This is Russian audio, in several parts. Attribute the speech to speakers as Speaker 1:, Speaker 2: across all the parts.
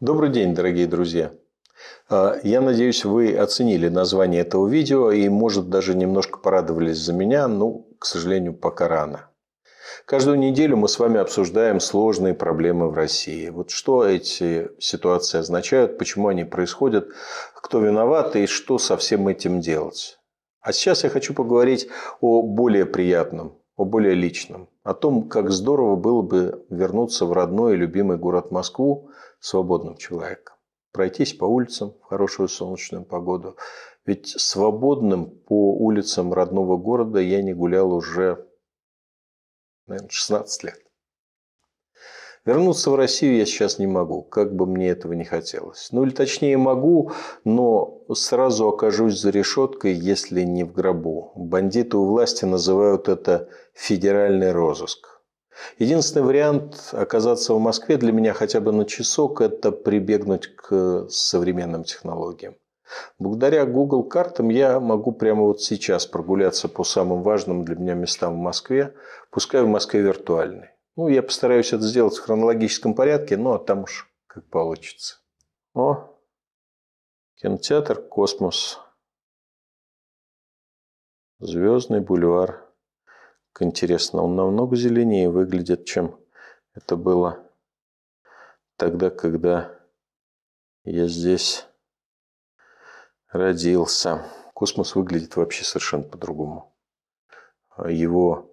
Speaker 1: Добрый день, дорогие друзья! А, я надеюсь, вы оценили название этого видео и, может, даже немножко порадовались за меня, но, к сожалению, пока рано. Каждую неделю мы с вами обсуждаем сложные проблемы в России. Вот что эти ситуации означают, почему они происходят, кто виноват и что со всем этим делать. А сейчас я хочу поговорить о более приятном, о более личном, о том, как здорово было бы вернуться в родной и любимый город Москву свободным человеком, пройтись по улицам в хорошую солнечную погоду. Ведь свободным по улицам родного города я не гулял уже, наверное, 16 лет. Вернуться в Россию я сейчас не могу, как бы мне этого не хотелось. Ну или точнее могу, но сразу окажусь за решеткой, если не в гробу. Бандиты у власти называют это федеральный розыск. Единственный вариант оказаться в Москве для меня хотя бы на часок – это прибегнуть к современным технологиям. Благодаря Google картам я могу прямо вот сейчас прогуляться по самым важным для меня местам в Москве, пускай в Москве виртуальный. Ну, я постараюсь это сделать в хронологическом порядке, но там уж как получится. О, кинотеатр «Космос». Звездный бульвар интересно, он намного зеленее выглядит, чем это было тогда, когда я здесь родился. Космос выглядит вообще совершенно по-другому. А его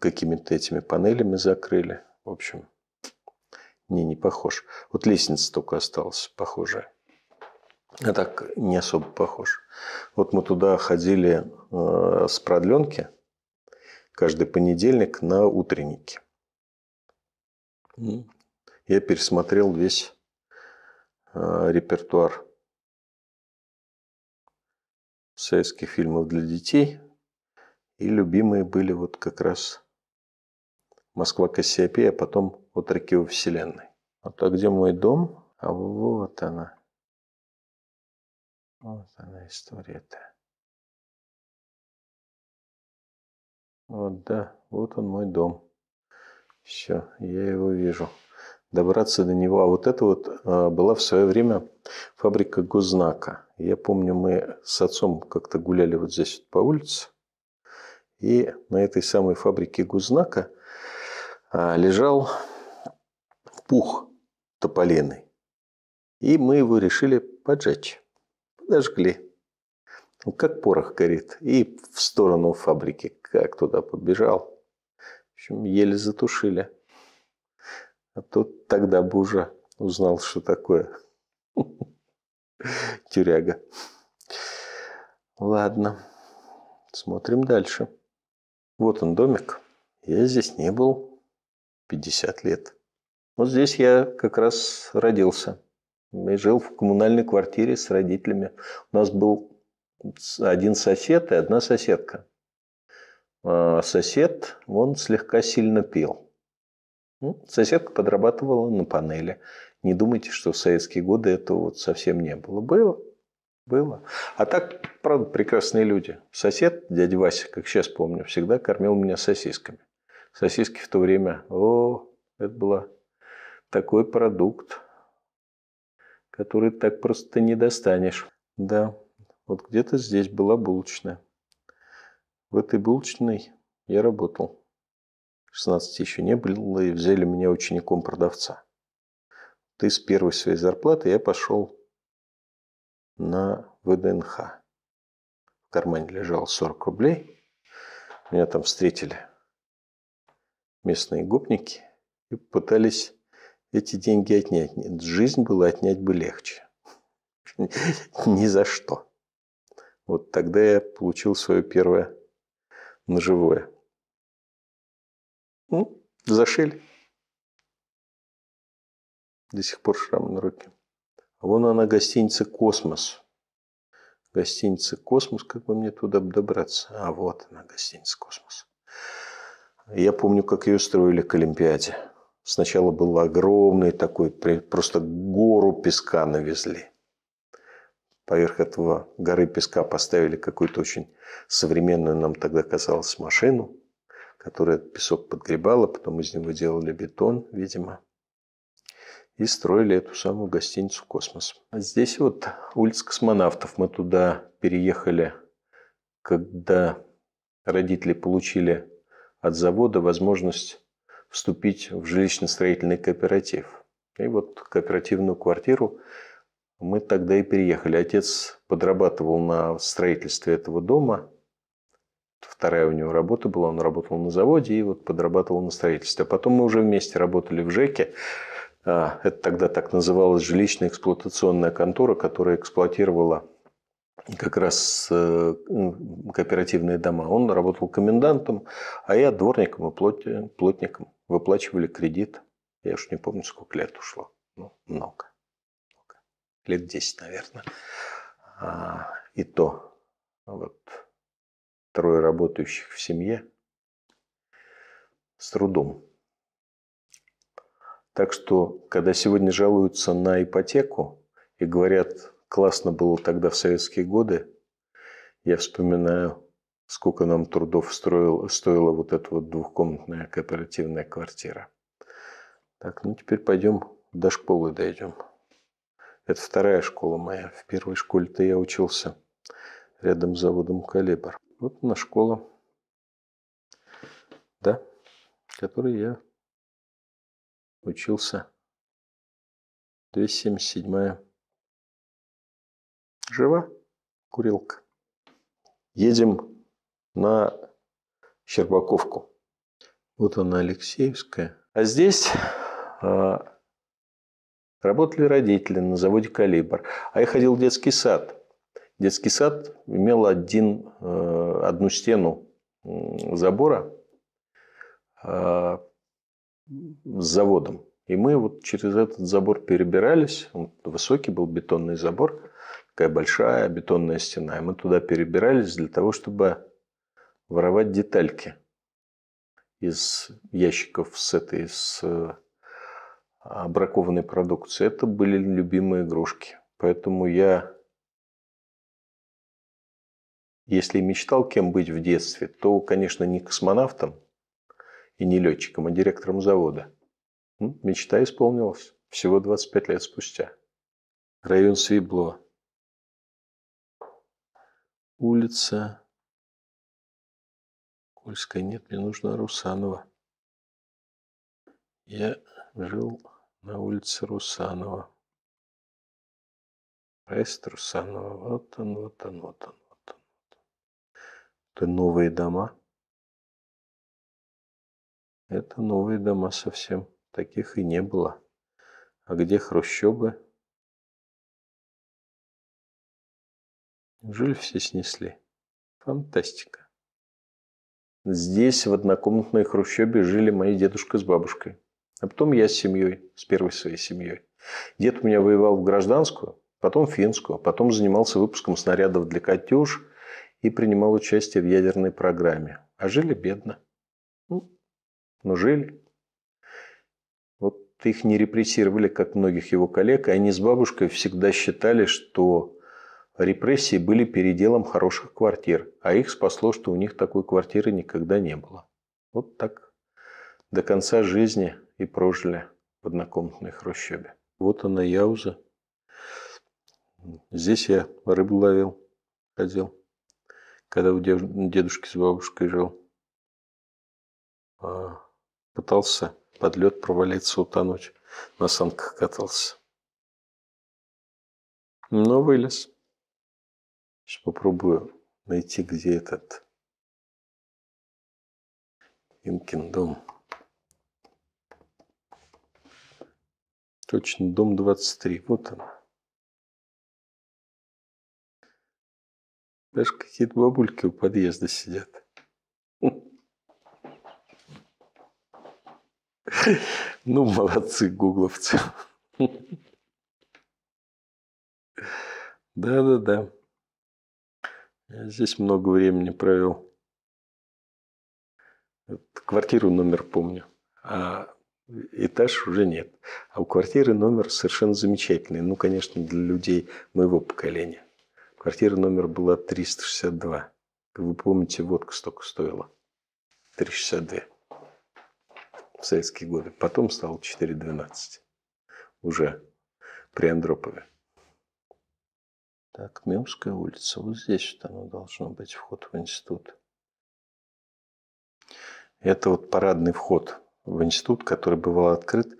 Speaker 1: какими-то этими панелями закрыли. В общем, не, не похож. Вот лестница только осталась похожая а так не особо похож. Вот мы туда ходили э, с продленки каждый понедельник на утренники. Я пересмотрел весь э, репертуар советских фильмов для детей. И любимые были вот как раз «Москва Кассиопея», а потом «Отроки во вселенной». Вот а где мой дом? А вот она – вот ну, она история-то. Вот да, вот он мой дом. Все, я его вижу. Добраться до него. А вот это вот а, была в свое время фабрика Гузнака. Я помню, мы с отцом как-то гуляли вот здесь вот по улице. И на этой самой фабрике Гузнака а, лежал пух тополиный. И мы его решили поджечь дожгли. Как порох горит. И в сторону фабрики, как туда побежал. В общем, еле затушили. А тут тогда бы уже узнал, что такое тюряга. Ладно, смотрим дальше. Вот он домик. Я здесь не был 50 лет. Вот здесь я как раз родился. Я жил в коммунальной квартире с родителями. У нас был один сосед и одна соседка. А сосед, он слегка сильно пил. Ну, соседка подрабатывала на панели. Не думайте, что в советские годы этого вот совсем не было. Было, было. А так, правда, прекрасные люди. Сосед, дядя Вася, как сейчас помню, всегда кормил меня сосисками. Сосиски в то время, о, это было такой продукт которые так просто не достанешь. Да, вот где-то здесь была булочная. В этой булочной я работал. 16 еще не было, и взяли меня учеником продавца. Ты с первой своей зарплаты я пошел на ВДНХ. В кармане лежало 40 рублей. Меня там встретили местные гопники и пытались эти деньги отнять. Нет, жизнь было отнять бы легче. Ни за что. Вот тогда я получил свое первое ножевое. Ну, зашили. До сих пор шрам на руке. А вон она, гостиница «Космос». Гостиница «Космос», как бы мне туда добраться? А, вот она, гостиница «Космос». Я помню, как ее строили к Олимпиаде. Сначала был огромный такой, просто гору песка навезли. Поверх этого горы песка поставили какую-то очень современную, нам тогда казалось, машину, которая песок подгребала, потом из него делали бетон, видимо. И строили эту самую гостиницу «Космос». А здесь вот улица космонавтов. Мы туда переехали, когда родители получили от завода возможность вступить в жилищно-строительный кооператив. И вот кооперативную квартиру мы тогда и переехали. Отец подрабатывал на строительстве этого дома. Вторая у него работа была, он работал на заводе и вот подрабатывал на строительстве. А потом мы уже вместе работали в ЖЭКе. А, это тогда так называлась жилищно-эксплуатационная контора, которая эксплуатировала как раз э, кооперативные дома. Он работал комендантом, а я дворником и плотником выплачивали кредит. Я уж не помню, сколько лет ушло. Ну, много. много. Лет 10, наверное. А, и то вот трое работающих в семье с трудом. Так что, когда сегодня жалуются на ипотеку и говорят, классно было тогда в советские годы, я вспоминаю сколько нам трудов стоило, стоила вот эта вот двухкомнатная кооперативная квартира. Так, ну теперь пойдем до школы дойдем. Это вторая школа моя. В первой школе-то я учился рядом с заводом «Калибр». Вот она школа, да, в которой я учился. 277-я. Жива курилка. Едем на Щербаковку. Вот она, Алексеевская. А здесь а, работали родители на заводе «Калибр». А я ходил в детский сад. Детский сад имел один, э, одну стену забора а, с заводом. И мы вот через этот забор перебирались. Он высокий был бетонный забор, такая большая бетонная стена. И мы туда перебирались для того, чтобы воровать детальки из ящиков с этой, с э, бракованной продукции. Это были любимые игрушки. Поэтому я, если мечтал кем быть в детстве, то, конечно, не космонавтом и не летчиком, а директором завода. Мечта исполнилась всего 25 лет спустя. Район Свибло. Улица Кольской нет, мне нужна Русанова. Я жил на улице Русанова. Проезд Русанова. Вот он, вот он, вот он, вот он. Это новые дома. Это новые дома совсем. Таких и не было. А где хрущобы? Жиль все снесли. Фантастика. Здесь, в однокомнатной хрущебе, жили мои дедушка с бабушкой. А потом я с семьей, с первой своей семьей. Дед у меня воевал в гражданскую, потом в финскую, а потом занимался выпуском снарядов для «Катюш» и принимал участие в ядерной программе. А жили бедно. Ну, но жили. Вот их не репрессировали, как многих его коллег, и они с бабушкой всегда считали, что Репрессии были переделом хороших квартир, а их спасло, что у них такой квартиры никогда не было. Вот так до конца жизни и прожили в однокомнатной хрущебе. Вот она, Яуза. Здесь я рыбу ловил, ходил, когда у дедушки с бабушкой жил. А, пытался под лед провалиться, утонуть. На санках катался. Но вылез. Сейчас попробую найти, где этот Инкин дом. Точно, дом 23. Вот он. Даже какие-то бабульки у подъезда сидят. Ну, молодцы гугловцы. Да-да-да. Э, здесь много времени провел. Квартиру номер помню, а этаж уже нет. А у квартиры номер совершенно замечательный. Ну, конечно, для людей моего поколения. Квартира номер была 362. Как вы помните, водка столько стоила. 362 в советские годы. Потом стало 412 уже при Андропове. Так, Мемская улица. Вот здесь вот оно должно быть, вход в институт. Это вот парадный вход в институт, который бывал открыт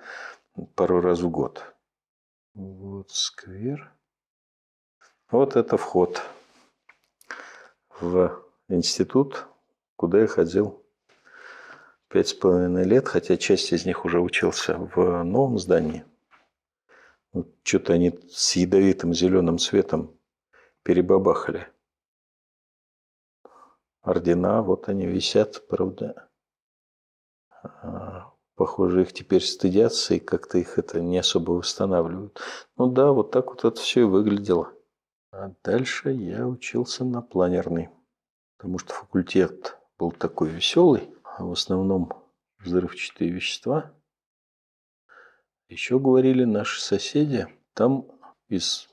Speaker 1: пару раз в год. Вот сквер. Вот это вход в институт, куда я ходил пять с половиной лет, хотя часть из них уже учился в новом здании. Что-то они с ядовитым зеленым цветом перебабахали. Ордена, вот они висят, правда. А, похоже, их теперь стыдятся и как-то их это не особо восстанавливают. Ну да, вот так вот это все и выглядело. А дальше я учился на планерный, потому что факультет был такой веселый, а в основном взрывчатые вещества. Еще говорили наши соседи, там из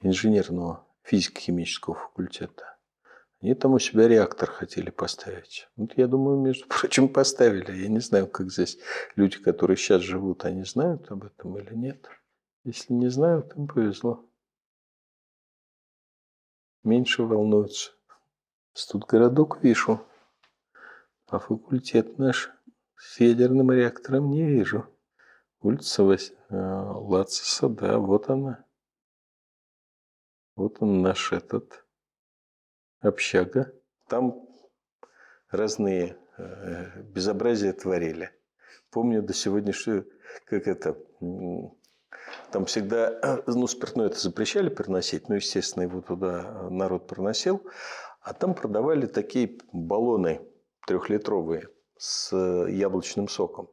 Speaker 1: инженерного физико-химического факультета. Они там у себя реактор хотели поставить. Вот я думаю, между прочим, поставили. Я не знаю, как здесь люди, которые сейчас живут, они знают об этом или нет. Если не знают, им повезло. Меньше волнуются. Студгородок вижу, а факультет наш с ядерным реактором не вижу. Улица Вась... Э, Лацеса, да, вот она. Вот он наш этот общага. Там разные э, безобразия творили. Помню до сегодняшнего, как это, там всегда, э, ну, спиртное это запрещали приносить, ну, естественно, его туда э, народ проносил, а там продавали такие баллоны трехлитровые с э, яблочным соком.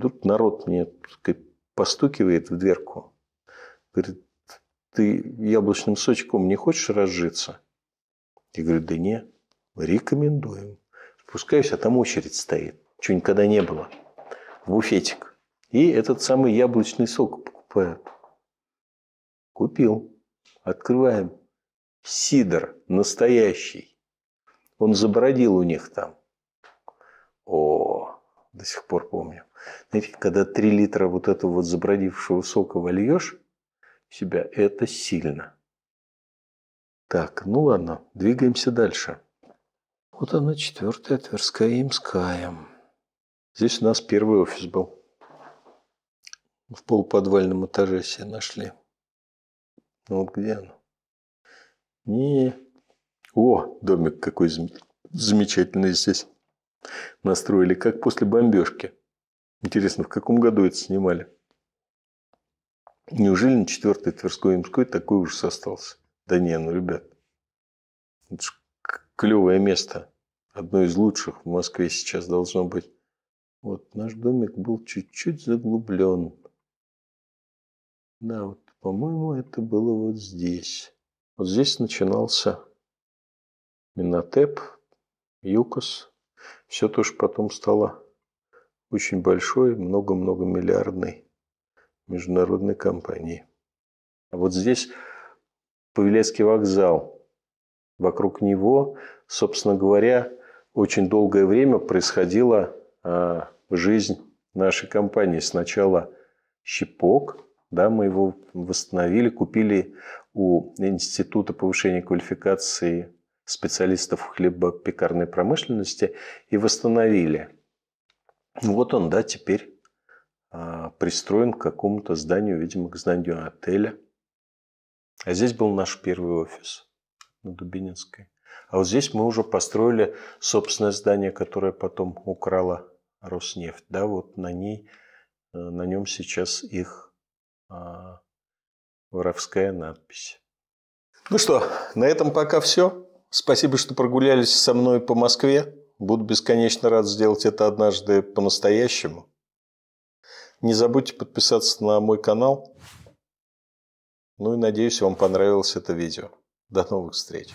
Speaker 1: Тут народ мне сказать, постукивает в дверку, говорит, ты яблочным сочком не хочешь разжиться? Я говорю, да не, рекомендуем. Спускаюсь, а там очередь стоит. Чего никогда не было. В буфетик. И этот самый яблочный сок покупают. Купил. Открываем. Сидор настоящий. Он забродил у них там. О, до сих пор помню. Знаете, когда 3 литра вот этого вот забродившего сока вольешь, себя. Это сильно. Так, ну ладно, двигаемся дальше. Вот она, четвертая Тверская Имская. Здесь у нас первый офис был. В полуподвальном этаже все нашли. Ну вот где она? Не. О, домик какой замечательный здесь. Настроили, как после бомбежки. Интересно, в каком году это снимали? Неужели на четвертой Тверской и Имской такой ужас остался? Да не, ну, ребят, это же клевое место. Одно из лучших в Москве сейчас должно быть. Вот наш домик был чуть-чуть заглублен. Да, вот, по-моему, это было вот здесь. Вот здесь начинался Минотеп, ЮКОС. Все то, потом стало очень большой, много-много миллиардный международной компании. А вот здесь Павелецкий вокзал. Вокруг него, собственно говоря, очень долгое время происходила а, жизнь нашей компании. Сначала щепок, да, мы его восстановили, купили у Института повышения квалификации специалистов хлебопекарной промышленности и восстановили. Ну вот он, да, теперь а, пристроен к какому-то зданию, видимо, к зданию отеля. А здесь был наш первый офис на Дубининской. А вот здесь мы уже построили собственное здание, которое потом украла Роснефть. Да, вот на ней, э, на нем сейчас их а, воровская надпись. Ну что, на этом пока все. Спасибо, что прогулялись со мной по Москве. Буду бесконечно рад сделать это однажды по-настоящему. Не забудьте подписаться на мой канал. Ну и надеюсь, вам понравилось это видео. До новых встреч!